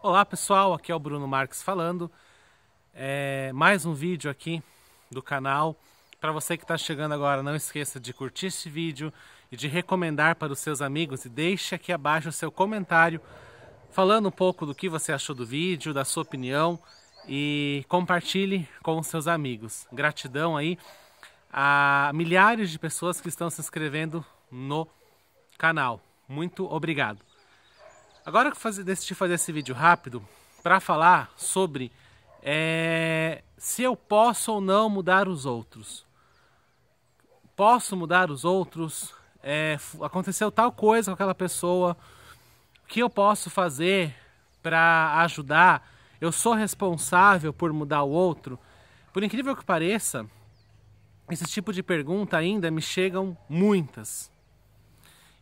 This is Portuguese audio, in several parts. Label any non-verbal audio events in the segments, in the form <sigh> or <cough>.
Olá pessoal, aqui é o Bruno Marques falando. É mais um vídeo aqui do canal. Para você que está chegando agora, não esqueça de curtir esse vídeo e de recomendar para os seus amigos e deixe aqui abaixo o seu comentário falando um pouco do que você achou do vídeo, da sua opinião e compartilhe com os seus amigos. Gratidão aí a milhares de pessoas que estão se inscrevendo no canal. Muito obrigado. Agora que eu decidi fazer esse vídeo rápido para falar sobre é, se eu posso ou não mudar os outros. Posso mudar os outros? É, aconteceu tal coisa com aquela pessoa. O que eu posso fazer para ajudar? Eu sou responsável por mudar o outro? Por incrível que pareça, esse tipo de pergunta ainda me chegam muitas.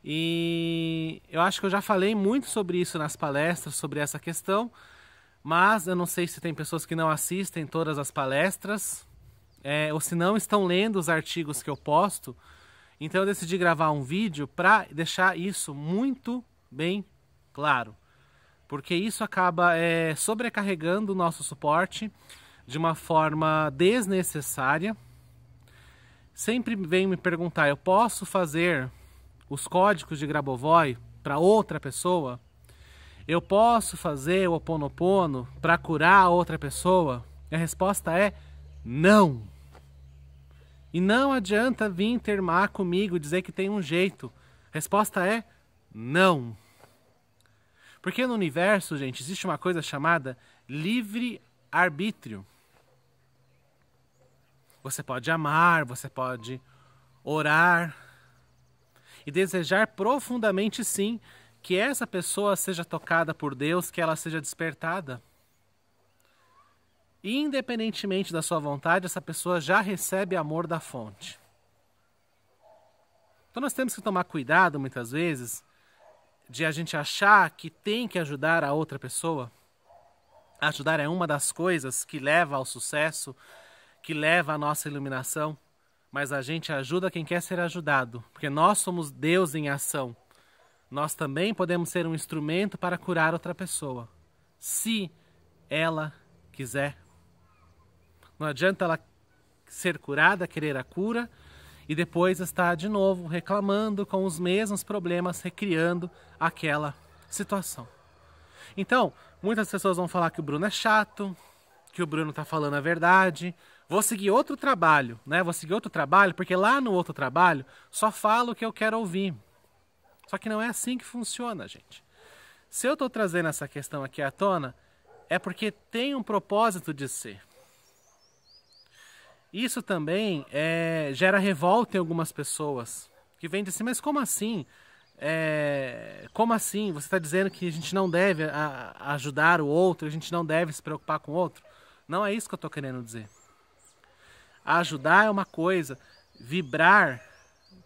E eu acho que eu já falei muito sobre isso nas palestras, sobre essa questão, mas eu não sei se tem pessoas que não assistem todas as palestras, é, ou se não estão lendo os artigos que eu posto. Então eu decidi gravar um vídeo para deixar isso muito bem claro, porque isso acaba é, sobrecarregando o nosso suporte de uma forma desnecessária. Sempre vem me perguntar, eu posso fazer os códigos de Grabovoi para outra pessoa? Eu posso fazer o oponopono para curar outra pessoa? A resposta é não. E não adianta vir termar comigo dizer que tem um jeito. A resposta é não. Porque no universo, gente, existe uma coisa chamada livre arbítrio. Você pode amar, você pode orar, e desejar profundamente, sim, que essa pessoa seja tocada por Deus, que ela seja despertada. E, independentemente da sua vontade, essa pessoa já recebe amor da fonte. Então nós temos que tomar cuidado muitas vezes de a gente achar que tem que ajudar a outra pessoa. Ajudar é uma das coisas que leva ao sucesso, que leva à nossa iluminação mas a gente ajuda quem quer ser ajudado, porque nós somos Deus em ação. Nós também podemos ser um instrumento para curar outra pessoa, se ela quiser. Não adianta ela ser curada, querer a cura e depois estar de novo reclamando com os mesmos problemas, recriando aquela situação. Então, muitas pessoas vão falar que o Bruno é chato, que o Bruno está falando a verdade, vou seguir outro trabalho, né? Vou seguir outro trabalho, porque lá no outro trabalho só falo o que eu quero ouvir. Só que não é assim que funciona, gente. Se eu estou trazendo essa questão aqui à tona, é porque tem um propósito de ser. Isso também é, gera revolta em algumas pessoas que vêm assim. mas como assim? É, como assim? Você está dizendo que a gente não deve a, ajudar o outro, a gente não deve se preocupar com o outro? Não é isso que eu estou querendo dizer. Ajudar é uma coisa, vibrar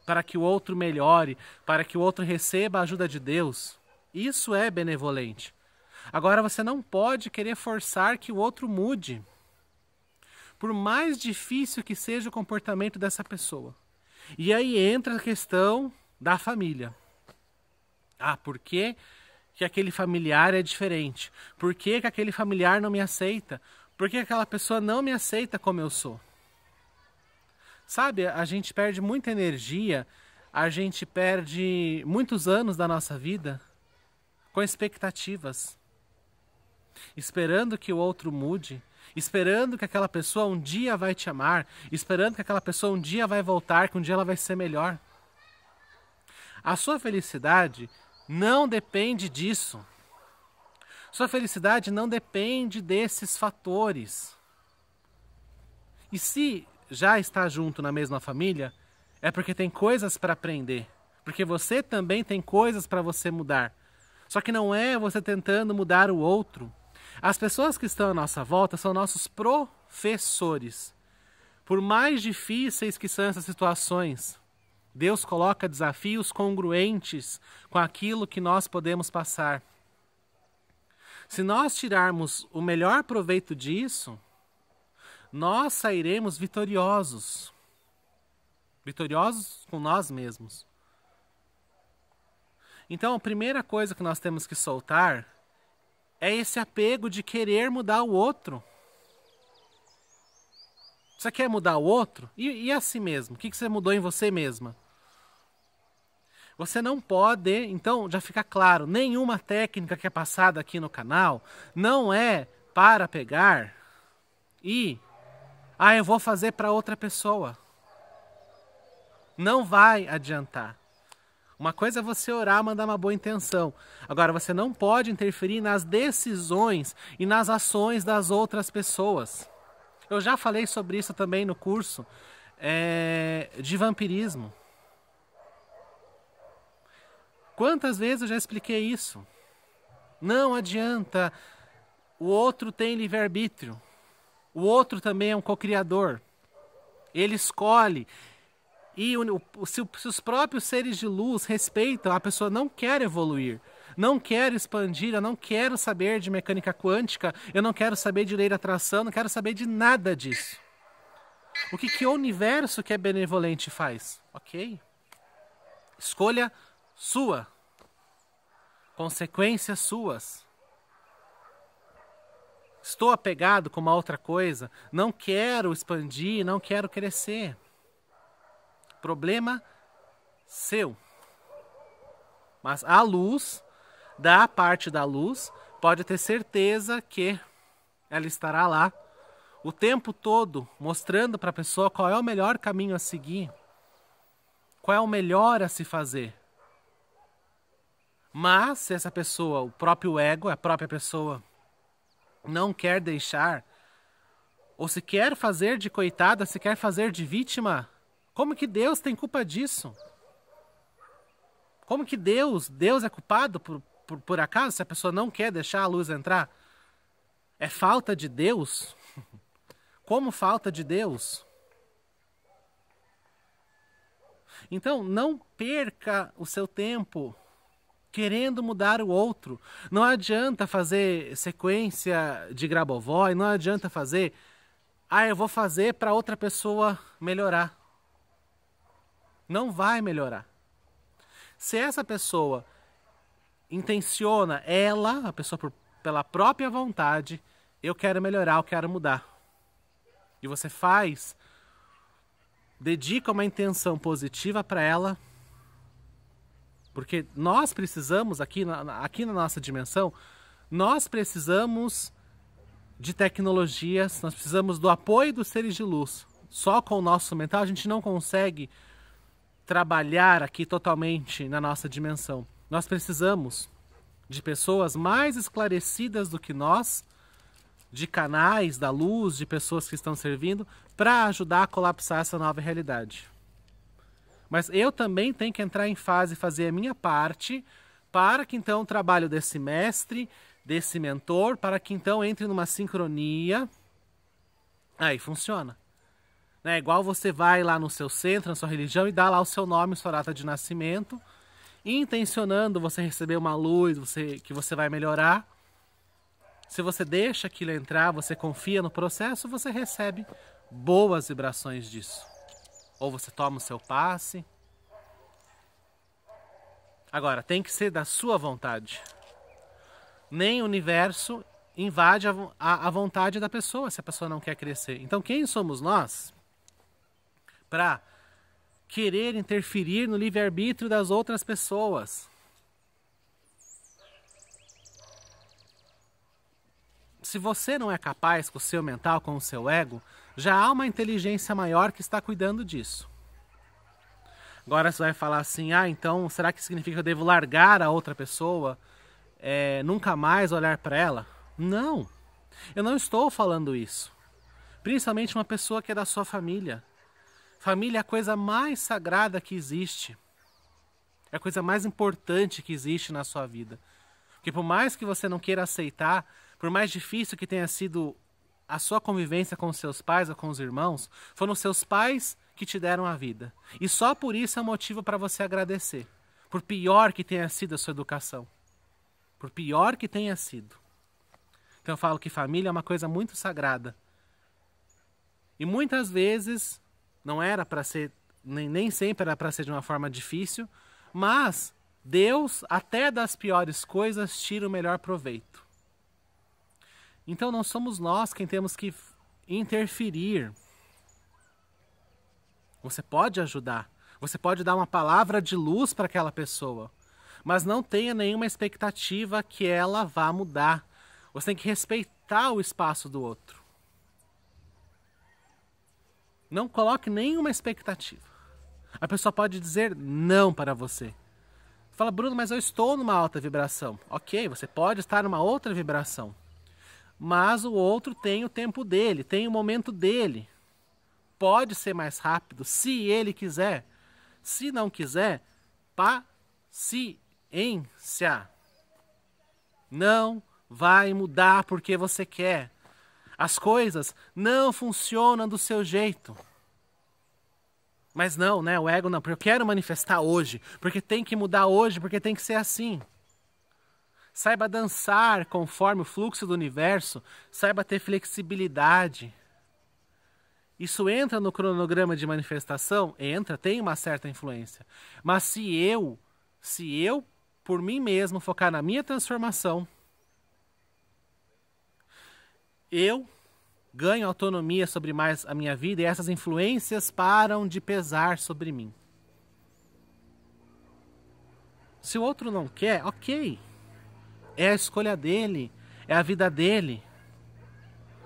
para que o outro melhore, para que o outro receba a ajuda de Deus, isso é benevolente. Agora você não pode querer forçar que o outro mude. Por mais difícil que seja o comportamento dessa pessoa. E aí entra a questão da família. Ah, por que, que aquele familiar é diferente? Por que, que aquele familiar não me aceita? Por que aquela pessoa não me aceita como eu sou? Sabe, a gente perde muita energia, a gente perde muitos anos da nossa vida com expectativas, esperando que o outro mude, esperando que aquela pessoa um dia vai te amar, esperando que aquela pessoa um dia vai voltar, que um dia ela vai ser melhor. A sua felicidade não depende disso. Sua felicidade não depende desses fatores. E se já está junto na mesma família, é porque tem coisas para aprender. Porque você também tem coisas para você mudar. Só que não é você tentando mudar o outro. As pessoas que estão à nossa volta são nossos professores. Por mais difíceis que são essas situações, Deus coloca desafios congruentes com aquilo que nós podemos passar. Se nós tirarmos o melhor proveito disso, nós sairemos vitoriosos. Vitoriosos com nós mesmos. Então, a primeira coisa que nós temos que soltar é esse apego de querer mudar o outro. Você quer mudar o outro? E, e a si mesmo? O que, que você mudou em você mesma? Você não pode, então já fica claro, nenhuma técnica que é passada aqui no canal não é para pegar e ah, eu vou fazer para outra pessoa. Não vai adiantar. Uma coisa é você orar, mandar uma boa intenção. Agora, você não pode interferir nas decisões e nas ações das outras pessoas. Eu já falei sobre isso também no curso é, de vampirismo. Quantas vezes eu já expliquei isso? Não adianta. O outro tem livre-arbítrio. O outro também é um co-criador. Ele escolhe. E o, se, se os próprios seres de luz respeitam, a pessoa não quer evoluir não quero expandir, eu não quero saber de mecânica quântica, eu não quero saber de lei da atração, não quero saber de nada disso. O que, que o universo que é benevolente faz? Ok? Escolha sua. Consequências suas. Estou apegado com uma outra coisa, não quero expandir, não quero crescer. Problema seu. Mas a luz, da parte da luz, pode ter certeza que ela estará lá o tempo todo mostrando para a pessoa qual é o melhor caminho a seguir, qual é o melhor a se fazer. Mas se essa pessoa, o próprio ego, a própria pessoa, não quer deixar, ou se quer fazer de coitada, se quer fazer de vítima, como que Deus tem culpa disso? Como que Deus, Deus é culpado por, por, por acaso se a pessoa não quer deixar a luz entrar? É falta de Deus? <laughs> Como falta de Deus? Então, não perca o seu tempo querendo mudar o outro. Não adianta fazer sequência de Grabovoi, não adianta fazer, ah, eu vou fazer para outra pessoa melhorar. Não vai melhorar. Se essa pessoa intenciona ela, a pessoa por, pela própria vontade, eu quero melhorar, eu quero mudar. E você faz, dedica uma intenção positiva para ela, porque nós precisamos, aqui na, aqui na nossa dimensão, nós precisamos de tecnologias, nós precisamos do apoio dos seres de luz. Só com o nosso mental a gente não consegue trabalhar aqui totalmente na nossa dimensão. Nós precisamos de pessoas mais esclarecidas do que nós, de canais da luz, de pessoas que estão servindo, para ajudar a colapsar essa nova realidade. Mas eu também tenho que entrar em fase e fazer a minha parte para que então o trabalho desse mestre, desse mentor, para que então entre numa sincronia. Aí funciona. Né? Igual você vai lá no seu centro, na sua religião, e dá lá o seu nome, sua data de nascimento, intencionando você receber uma luz, você que você vai melhorar. Se você deixa aquilo entrar, você confia no processo, você recebe boas vibrações disso. Ou você toma o seu passe, Agora, tem que ser da sua vontade. Nem o universo invade a, a, a vontade da pessoa se a pessoa não quer crescer. Então, quem somos nós para querer interferir no livre-arbítrio das outras pessoas? se você não é capaz com o seu mental, com o seu ego, já há uma inteligência maior que está cuidando disso. Agora você vai falar assim, ah, então será que significa que eu devo largar a outra pessoa? É, nunca mais olhar para ela? Não, eu não estou falando isso. Principalmente uma pessoa que é da sua família. Família é a coisa mais sagrada que existe. É a coisa mais importante que existe na sua vida. Porque por mais que você não queira aceitar, por mais difícil que tenha sido a sua convivência com seus pais ou com os irmãos, foram seus pais que te deram a vida. E só por isso é motivo para você agradecer. Por pior que tenha sido a sua educação. Por pior que tenha sido. Então eu falo que família é uma coisa muito sagrada. E muitas vezes não era para ser, nem, nem sempre era para ser de uma forma difícil, mas Deus, até das piores coisas, tira o melhor proveito. Então não somos nós quem temos que interferir. Você pode ajudar, você pode dar uma palavra de luz para aquela pessoa, mas não tenha nenhuma expectativa que ela vá mudar. Você tem que respeitar o espaço do outro. Não coloque nenhuma expectativa. A pessoa pode dizer não para você. Fala, Bruno, mas eu estou numa alta vibração. Ok, você pode estar numa outra vibração mas o outro tem o tempo dele, tem o momento dele. Pode ser mais rápido se ele quiser. Se não quiser, paciência. Não vai mudar porque você quer. As coisas não funcionam do seu jeito. Mas não, né? O ego não, porque eu quero manifestar hoje, porque tem que mudar hoje, porque tem que ser assim saiba dançar conforme o fluxo do universo, saiba ter flexibilidade. Isso entra no cronograma de manifestação? Entra, tem uma certa influência. Mas se eu, se eu por mim mesmo focar na minha transformação, eu ganho autonomia sobre mais a minha vida e essas influências param de pesar sobre mim. Se o outro não quer, ok é a escolha dele, é a vida dele.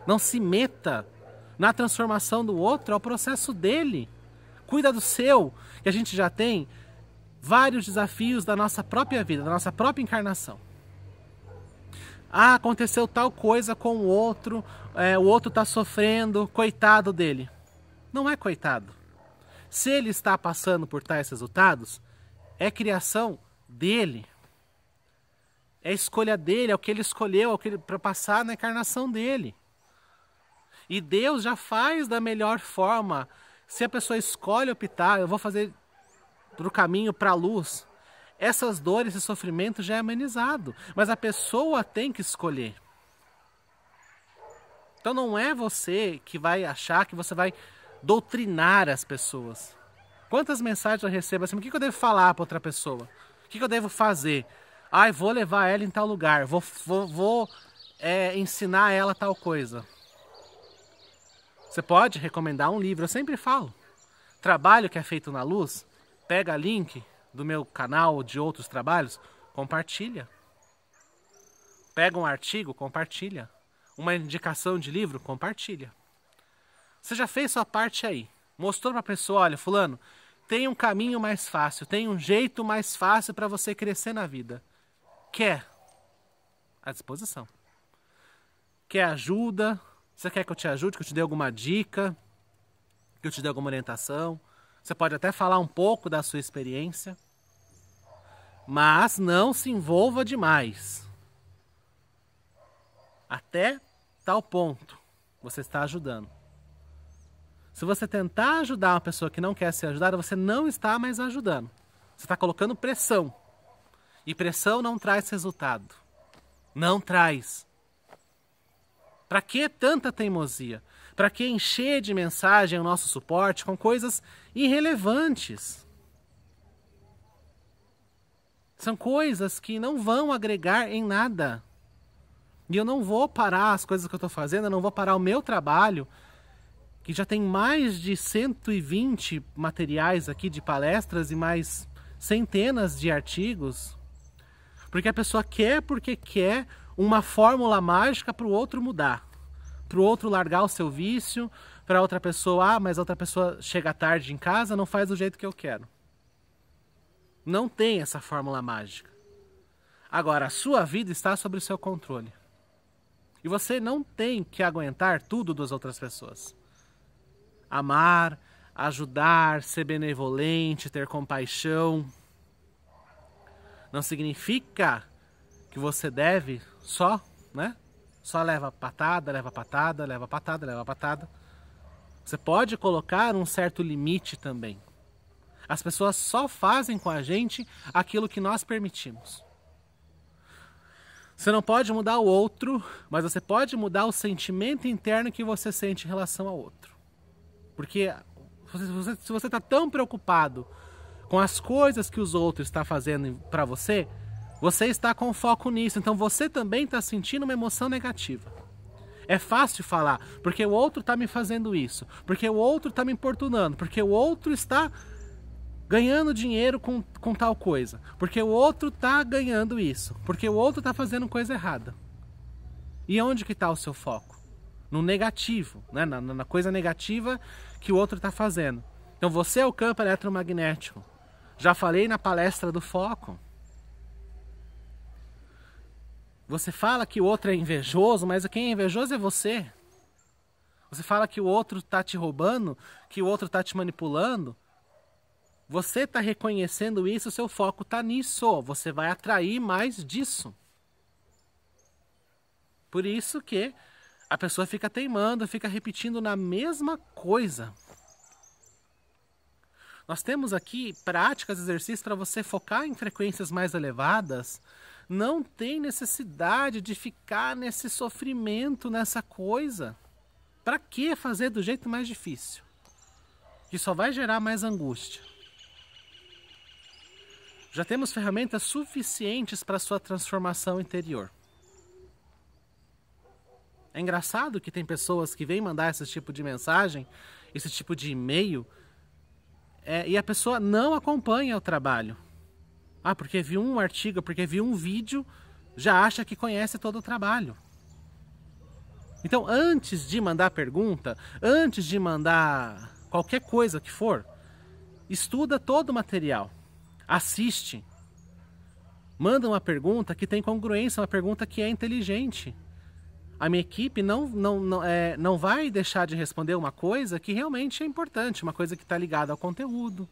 Não se meta na transformação do outro, é o processo dele. Cuida do seu, que a gente já tem vários desafios da nossa própria vida, da nossa própria encarnação. Ah, aconteceu tal coisa com o outro, é, o outro está sofrendo, coitado dele. Não é coitado. Se ele está passando por tais resultados, é criação dele. É a escolha dele, é o que ele escolheu, é para passar na encarnação dele. E Deus já faz da melhor forma. Se a pessoa escolhe optar, eu vou fazer para o caminho para a luz, essas dores, esse sofrimento já é amenizado. Mas a pessoa tem que escolher. Então não é você que vai achar que você vai doutrinar as pessoas. Quantas mensagens eu recebo assim? O que eu devo falar para outra pessoa? O que eu devo fazer? Ai, ah, vou levar ela em tal lugar, vou, vou, vou é, ensinar ela tal coisa. Você pode recomendar um livro, eu sempre falo. Trabalho que é feito na luz, pega link do meu canal ou de outros trabalhos, compartilha. Pega um artigo, compartilha. Uma indicação de livro, compartilha. Você já fez sua parte aí. Mostrou para a pessoa, olha, fulano, tem um caminho mais fácil, tem um jeito mais fácil para você crescer na vida quer, à disposição. Quer ajuda? Você quer que eu te ajude, que eu te dê alguma dica, que eu te dê alguma orientação? Você pode até falar um pouco da sua experiência, mas não se envolva demais. Até tal ponto você está ajudando. Se você tentar ajudar uma pessoa que não quer ser ajudada, você não está mais ajudando. Você está colocando pressão e pressão não traz resultado. Não traz. Para que tanta teimosia? Para que encher de mensagem o nosso suporte com coisas irrelevantes? São coisas que não vão agregar em nada. E eu não vou parar as coisas que eu estou fazendo, eu não vou parar o meu trabalho, que já tem mais de 120 materiais aqui de palestras e mais centenas de artigos porque a pessoa quer porque quer uma fórmula mágica para o outro mudar, para o outro largar o seu vício, para outra pessoa, ah, mas outra pessoa chega tarde em casa, não faz do jeito que eu quero. Não tem essa fórmula mágica. Agora, a sua vida está sob o seu controle. E você não tem que aguentar tudo das outras pessoas. Amar, ajudar, ser benevolente, ter compaixão, não significa que você deve só, né? Só leva patada, leva patada, leva patada, leva patada. Você pode colocar um certo limite também. As pessoas só fazem com a gente aquilo que nós permitimos. Você não pode mudar o outro, mas você pode mudar o sentimento interno que você sente em relação ao outro. Porque se você está tão preocupado com as coisas que os outros estão tá fazendo para você, você está com foco nisso. Então você também está sentindo uma emoção negativa. É fácil falar, porque o outro está me fazendo isso, porque o outro está me importunando, porque o outro está ganhando dinheiro com, com tal coisa, porque o outro está ganhando isso, porque o outro está fazendo coisa errada. E onde que está o seu foco? No negativo, né? na, na coisa negativa que o outro está fazendo. Então você é o campo eletromagnético. Já falei na palestra do foco. Você fala que o outro é invejoso, mas quem é invejoso é você. Você fala que o outro está te roubando, que o outro está te manipulando. Você está reconhecendo isso, seu foco está nisso. Você vai atrair mais disso. Por isso que a pessoa fica teimando, fica repetindo na mesma coisa. Nós temos aqui práticas, exercícios para você focar em frequências mais elevadas. Não tem necessidade de ficar nesse sofrimento, nessa coisa. Para que fazer do jeito mais difícil? Que só vai gerar mais angústia. Já temos ferramentas suficientes para sua transformação interior. É engraçado que tem pessoas que vêm mandar esse tipo de mensagem, esse tipo de e-mail, é, e a pessoa não acompanha o trabalho. Ah, porque viu um artigo, porque viu um vídeo, já acha que conhece todo o trabalho. Então, antes de mandar pergunta, antes de mandar qualquer coisa que for, estuda todo o material, assiste, manda uma pergunta que tem congruência, uma pergunta que é inteligente a minha equipe não, não, não, é, não vai deixar de responder uma coisa que realmente é importante, uma coisa que está ligada ao conteúdo,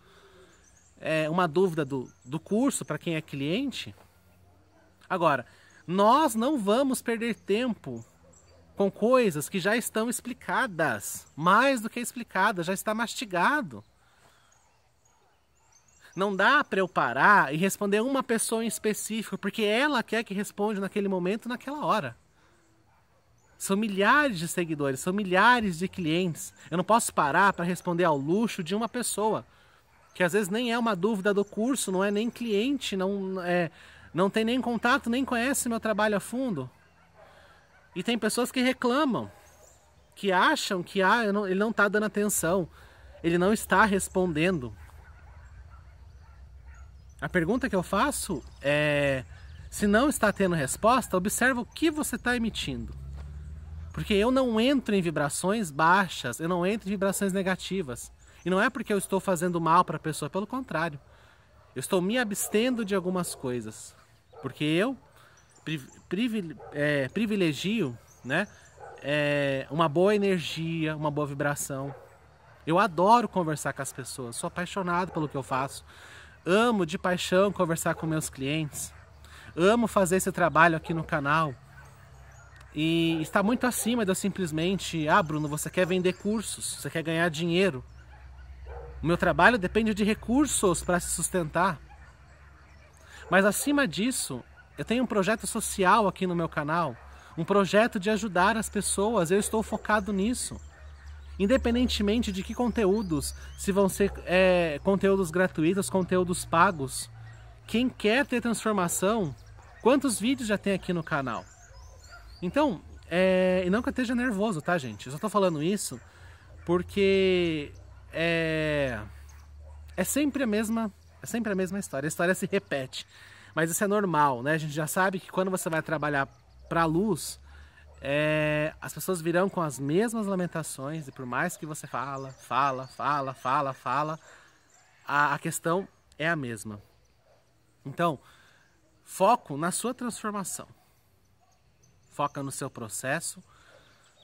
é, uma dúvida do, do curso para quem é cliente. Agora, nós não vamos perder tempo com coisas que já estão explicadas, mais do que explicadas, já está mastigado. Não dá para eu parar e responder uma pessoa em específico, porque ela quer que responda naquele momento, naquela hora. São milhares de seguidores, são milhares de clientes. Eu não posso parar para responder ao luxo de uma pessoa, que às vezes nem é uma dúvida do curso, não é nem cliente, não, é, não tem nem contato, nem conhece meu trabalho a fundo. E tem pessoas que reclamam, que acham que ah, não, ele não está dando atenção, ele não está respondendo. A pergunta que eu faço é: se não está tendo resposta, observa o que você está emitindo. Porque eu não entro em vibrações baixas, eu não entro em vibrações negativas. E não é porque eu estou fazendo mal para a pessoa, pelo contrário. Eu estou me abstendo de algumas coisas. Porque eu é, privilegio né, é, uma boa energia, uma boa vibração. Eu adoro conversar com as pessoas, sou apaixonado pelo que eu faço. Amo de paixão conversar com meus clientes. Amo fazer esse trabalho aqui no canal e está muito acima de eu simplesmente, ah, Bruno, você quer vender cursos, você quer ganhar dinheiro. O meu trabalho depende de recursos para se sustentar. Mas acima disso, eu tenho um projeto social aqui no meu canal, um projeto de ajudar as pessoas, eu estou focado nisso. Independentemente de que conteúdos, se vão ser é, conteúdos gratuitos, conteúdos pagos, quem quer ter transformação, quantos vídeos já tem aqui no canal? Então, é, e não que eu esteja nervoso, tá, gente? Eu só tô falando isso porque é, é sempre a mesma, é sempre a mesma história. A história se repete, mas isso é normal, né? A gente já sabe que quando você vai trabalhar para a luz, é, as pessoas virão com as mesmas lamentações e por mais que você fala, fala, fala, fala, fala, a, a questão é a mesma. Então, foco na sua transformação foca no seu processo,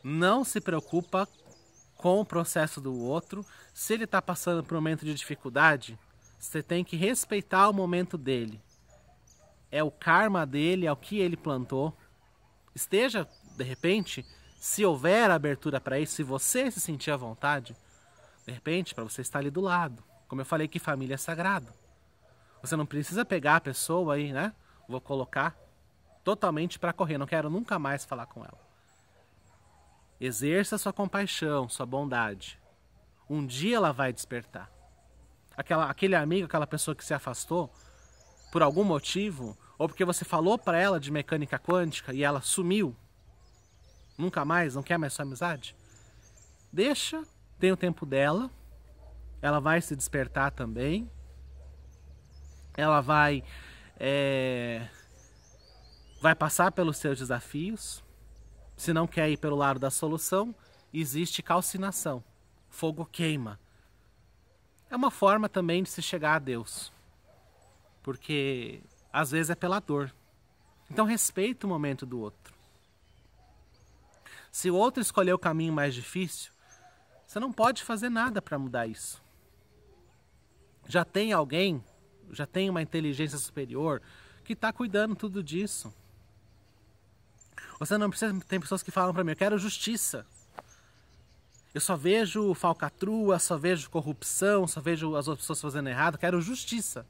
não se preocupa com o processo do outro. Se ele está passando por um momento de dificuldade, você tem que respeitar o momento dele. É o karma dele, é o que ele plantou. Esteja, de repente, se houver abertura para isso, se você se sentir à vontade, de repente, para você estar ali do lado. Como eu falei que família é sagrado. Você não precisa pegar a pessoa aí, né? Vou colocar totalmente para correr, não quero nunca mais falar com ela. Exerça sua compaixão, sua bondade. Um dia ela vai despertar. Aquela, aquele amigo, aquela pessoa que se afastou por algum motivo, ou porque você falou para ela de mecânica quântica e ela sumiu, nunca mais, não quer mais sua amizade, deixa, tem o tempo dela, ela vai se despertar também, ela vai é, vai passar pelos seus desafios. Se não quer ir pelo lado da solução, existe calcinação. Fogo queima. É uma forma também de se chegar a Deus. Porque às vezes é pela dor. Então respeita o momento do outro. Se o outro escolher o caminho mais difícil, você não pode fazer nada para mudar isso. Já tem alguém, já tem uma inteligência superior que está cuidando tudo disso. Você não precisa. Tem pessoas que falam para mim: eu quero justiça. Eu só vejo falcatrua, só vejo corrupção, só vejo as outras pessoas fazendo errado. quero justiça.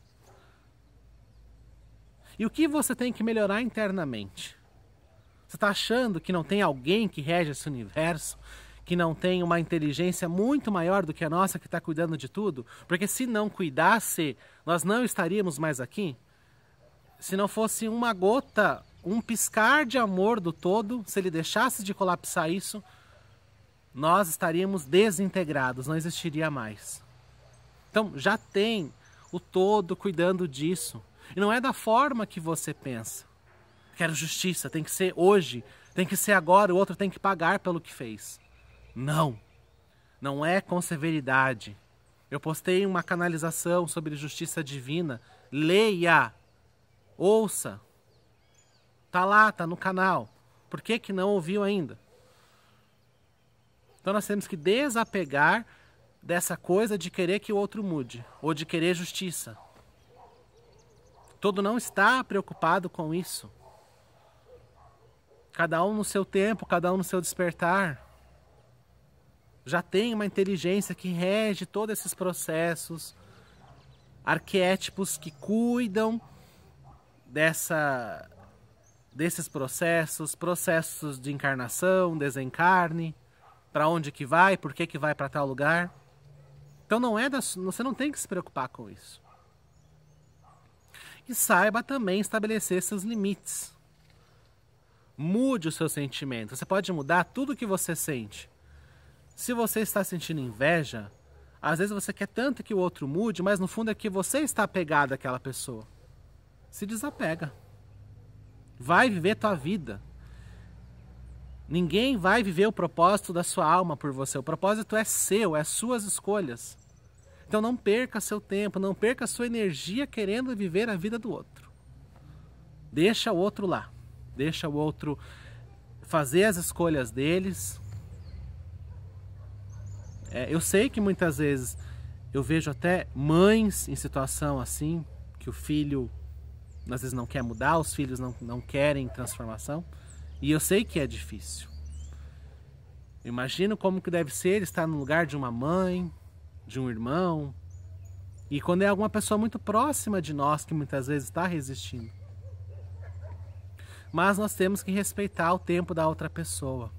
E o que você tem que melhorar internamente? Você está achando que não tem alguém que rege esse universo, que não tem uma inteligência muito maior do que a nossa que está cuidando de tudo? Porque se não cuidasse, nós não estaríamos mais aqui? Se não fosse uma gota um piscar de amor do todo, se ele deixasse de colapsar isso, nós estaríamos desintegrados, não existiria mais. Então já tem o todo cuidando disso. E não é da forma que você pensa. Quero justiça, tem que ser hoje, tem que ser agora, o outro tem que pagar pelo que fez. Não. Não é com severidade. Eu postei uma canalização sobre justiça divina. Leia, ouça, Tá lá, tá no canal. Por que, que não ouviu ainda? Então nós temos que desapegar dessa coisa de querer que o outro mude ou de querer justiça. Todo não está preocupado com isso. Cada um no seu tempo, cada um no seu despertar. Já tem uma inteligência que rege todos esses processos, arquétipos que cuidam dessa desses processos, processos de encarnação, desencarne, para onde que vai, por que que vai para tal lugar. Então não é da, você não tem que se preocupar com isso. E saiba também estabelecer seus limites. Mude os seus sentimentos. Você pode mudar tudo o que você sente. Se você está sentindo inveja, às vezes você quer tanto que o outro mude, mas no fundo é que você está apegado àquela pessoa. Se desapega. Vai viver tua vida. Ninguém vai viver o propósito da sua alma por você. O propósito é seu, é suas escolhas. Então não perca seu tempo, não perca sua energia querendo viver a vida do outro. Deixa o outro lá. Deixa o outro fazer as escolhas deles. É, eu sei que muitas vezes eu vejo até mães em situação assim, que o filho às vezes não quer mudar, os filhos não, não querem transformação. E eu sei que é difícil. Eu imagino como que deve ser estar no lugar de uma mãe, de um irmão, e quando é alguma pessoa muito próxima de nós que muitas vezes está resistindo. Mas nós temos que respeitar o tempo da outra pessoa.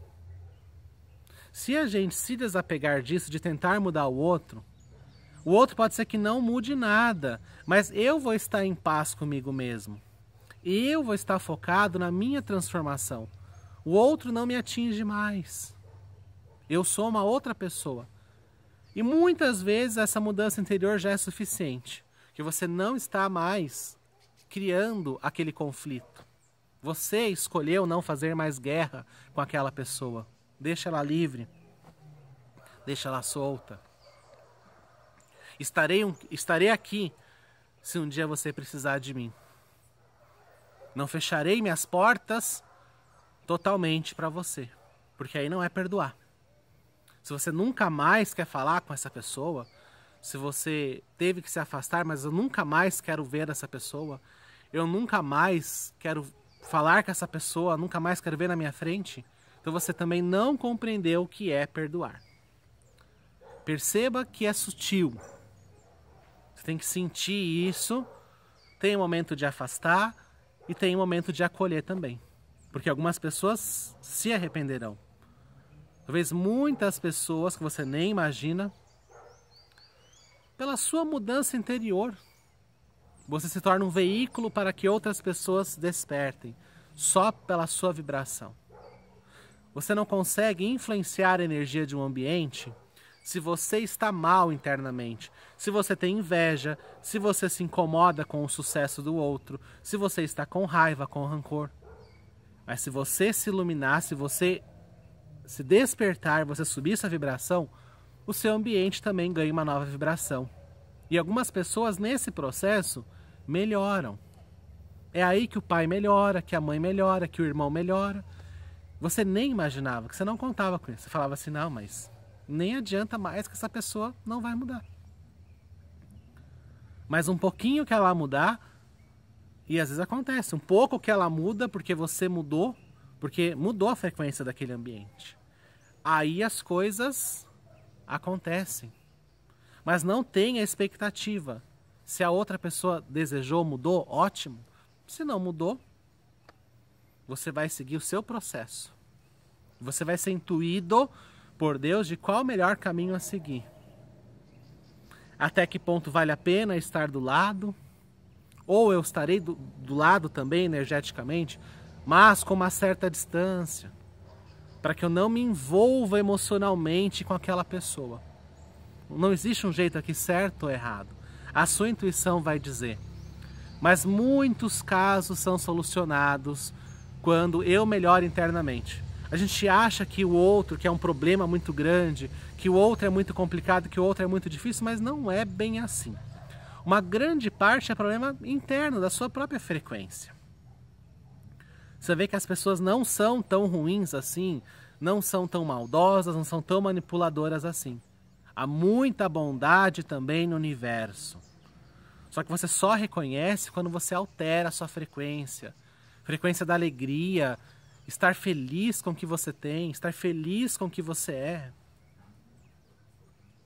Se a gente se desapegar disso, de tentar mudar o outro, o outro pode ser que não mude nada, mas eu vou estar em paz comigo mesmo. Eu vou estar focado na minha transformação. O outro não me atinge mais. Eu sou uma outra pessoa. E muitas vezes essa mudança interior já é suficiente, que você não está mais criando aquele conflito. Você escolheu não fazer mais guerra com aquela pessoa. Deixa ela livre. Deixa ela solta. Estarei, um, estarei aqui se um dia você precisar de mim. Não fecharei minhas portas totalmente para você, porque aí não é perdoar. Se você nunca mais quer falar com essa pessoa, se você teve que se afastar, mas eu nunca mais quero ver essa pessoa, eu nunca mais quero falar com essa pessoa, nunca mais quero ver na minha frente, então você também não compreendeu o que é perdoar. Perceba que é sutil, tem que sentir isso. Tem o um momento de afastar e tem o um momento de acolher também. Porque algumas pessoas se arrependerão. Talvez muitas pessoas que você nem imagina, pela sua mudança interior, você se torna um veículo para que outras pessoas despertem, só pela sua vibração. Você não consegue influenciar a energia de um ambiente se você está mal internamente, se você tem inveja, se você se incomoda com o sucesso do outro, se você está com raiva, com rancor. Mas se você se iluminar, se você se despertar, você subir sua vibração, o seu ambiente também ganha uma nova vibração. E algumas pessoas nesse processo melhoram. É aí que o pai melhora, que a mãe melhora, que o irmão melhora. Você nem imaginava, que você não contava com isso. Você falava assim, não, mas nem adianta mais que essa pessoa não vai mudar. Mas um pouquinho que ela mudar, e às vezes acontece, um pouco que ela muda porque você mudou, porque mudou a frequência daquele ambiente. Aí as coisas acontecem. Mas não tenha expectativa. Se a outra pessoa desejou, mudou, ótimo. Se não mudou, você vai seguir o seu processo. Você vai ser intuído por Deus de qual o melhor caminho a seguir. Até que ponto vale a pena estar do lado? Ou eu estarei do, do lado também energeticamente, mas com uma certa distância, para que eu não me envolva emocionalmente com aquela pessoa. Não existe um jeito aqui certo ou errado. A sua intuição vai dizer. Mas muitos casos são solucionados quando eu melhoro internamente. A gente acha que o outro que é um problema muito grande, que o outro é muito complicado, que o outro é muito difícil, mas não é bem assim. Uma grande parte é problema interno da sua própria frequência. Você vê que as pessoas não são tão ruins assim, não são tão maldosas, não são tão manipuladoras assim. Há muita bondade também no universo. Só que você só reconhece quando você altera a sua frequência. Frequência da alegria, estar feliz com o que você tem, estar feliz com o que você é.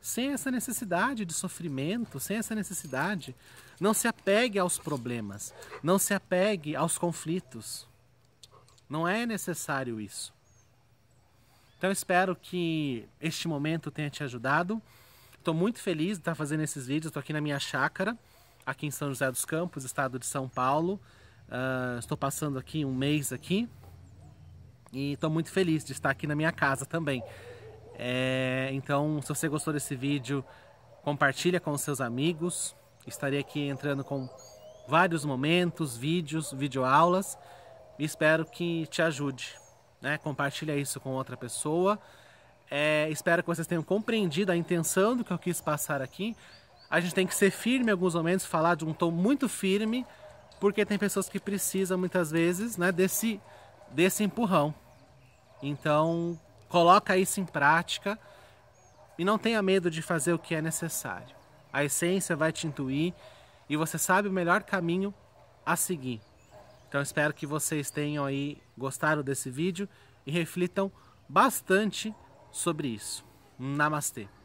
Sem essa necessidade de sofrimento, sem essa necessidade, não se apegue aos problemas, não se apegue aos conflitos. Não é necessário isso. Então espero que este momento tenha te ajudado. Estou muito feliz de estar fazendo esses vídeos. Estou aqui na minha chácara, aqui em São José dos Campos, estado de São Paulo. Uh, estou passando aqui um mês aqui e estou muito feliz de estar aqui na minha casa também. É, então, se você gostou desse vídeo, compartilha com seus amigos. Estarei aqui entrando com vários momentos, vídeos, videoaulas. E espero que te ajude. Né? Compartilha isso com outra pessoa. É, espero que vocês tenham compreendido a intenção do que eu quis passar aqui. A gente tem que ser firme em alguns momentos, falar de um tom muito firme, porque tem pessoas que precisam muitas vezes né, desse, desse empurrão. Então, coloca isso em prática e não tenha medo de fazer o que é necessário. A essência vai te intuir e você sabe o melhor caminho a seguir. Então espero que vocês tenham aí gostado desse vídeo e reflitam bastante sobre isso. Namastê.